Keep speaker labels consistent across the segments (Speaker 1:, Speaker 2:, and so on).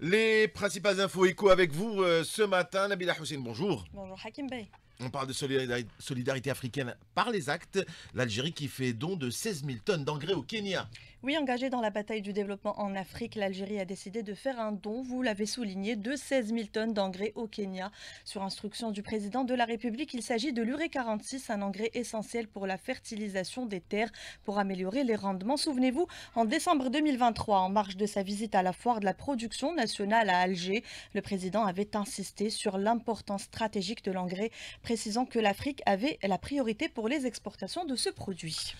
Speaker 1: Les principales infos écho avec vous euh, ce matin. Nabila Hussein, bonjour.
Speaker 2: Bonjour Hakim Bey.
Speaker 1: On parle de solidarité, solidarité africaine par les actes. L'Algérie qui fait don de 16 000 tonnes d'engrais au Kenya.
Speaker 2: Oui, engagée dans la bataille du développement en Afrique, l'Algérie a décidé de faire un don, vous l'avez souligné, de 16 000 tonnes d'engrais au Kenya. Sur instruction du président de la République, il s'agit de l'urée 46, un engrais essentiel pour la fertilisation des terres pour améliorer les rendements. Souvenez-vous, en décembre 2023, en marge de sa visite à la foire de la production nationale à Alger, le président avait insisté sur l'importance stratégique de l'engrais, précisant que l'Afrique avait la priorité pour les exportations de ce produit.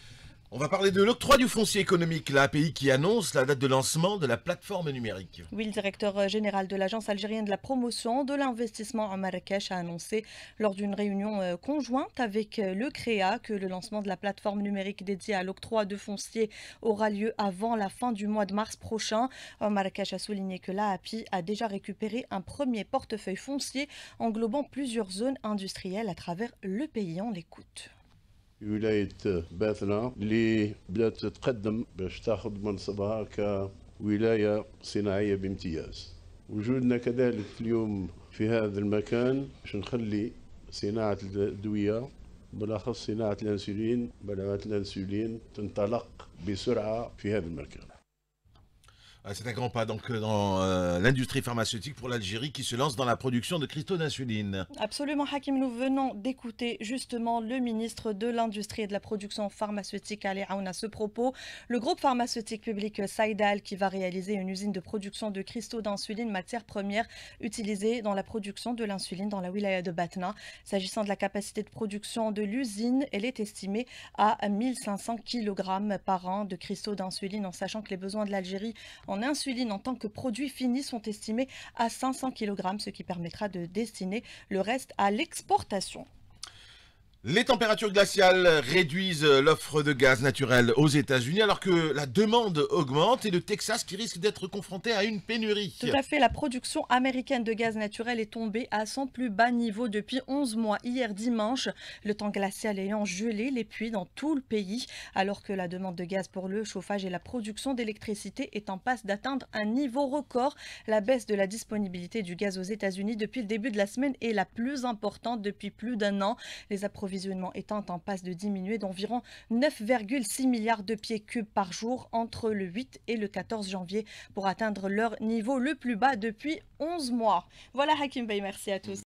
Speaker 1: On va parler de l'octroi du foncier économique, l'API qui annonce la date de lancement de la plateforme numérique.
Speaker 2: Oui, le directeur euh, général de l'Agence algérienne de la promotion de l'investissement à Marrakech a annoncé lors d'une réunion euh, conjointe avec euh, le CREA que le lancement de la plateforme numérique dédiée à l'octroi de foncier aura lieu avant la fin du mois de mars prochain. Marrakech a souligné que l'API a déjà récupéré un premier portefeuille foncier englobant plusieurs zones industrielles à travers le pays. On l'écoute.
Speaker 1: ولايه باثنا اللي بدات تتقدم باش تاخذ منصبها كولايه صناعيه بامتياز وجودنا كذلك اليوم في هذا المكان باش نخلي صناعه الادويه بالاخص صناعه الانسولين ملامات الانسولين تنطلق بسرعه في هذا المكان Ah, c'est un grand pas donc euh, dans euh, l'industrie pharmaceutique pour l'Algérie qui se lance dans la production de cristaux d'insuline.
Speaker 2: Absolument, Hakim. Nous venons d'écouter justement le ministre de l'Industrie et de la Production pharmaceutique, Ali Aoun, à ce propos. Le groupe pharmaceutique public Saïdal qui va réaliser une usine de production de cristaux d'insuline, matière première utilisée dans la production de l'insuline dans la wilaya de Batna. S'agissant de la capacité de production de l'usine, elle est estimée à 1500 kg par an de cristaux d'insuline, en sachant que les besoins de l'Algérie en insuline en tant que produit fini sont estimés à 500 kg, ce qui permettra de destiner le reste à l'exportation.
Speaker 1: Les températures glaciales réduisent l'offre de gaz naturel aux États-Unis alors que la demande augmente et le Texas qui risque d'être confronté à une
Speaker 2: pénurie. Tout à fait, la production américaine de gaz naturel est tombée à son plus bas niveau depuis 11 mois hier dimanche, le temps glacial ayant gelé les puits dans tout le pays alors que la demande de gaz pour le chauffage et la production d'électricité est en passe d'atteindre un niveau record. La baisse de la disponibilité du gaz aux États-Unis depuis le début de la semaine est la plus importante depuis plus d'un an. Les visionnement étant en passe de diminuer d'environ 9,6 milliards de pieds cubes par jour entre le 8 et le 14 janvier pour atteindre leur niveau le plus bas depuis 11 mois. Voilà Hakim Bey, merci à tous.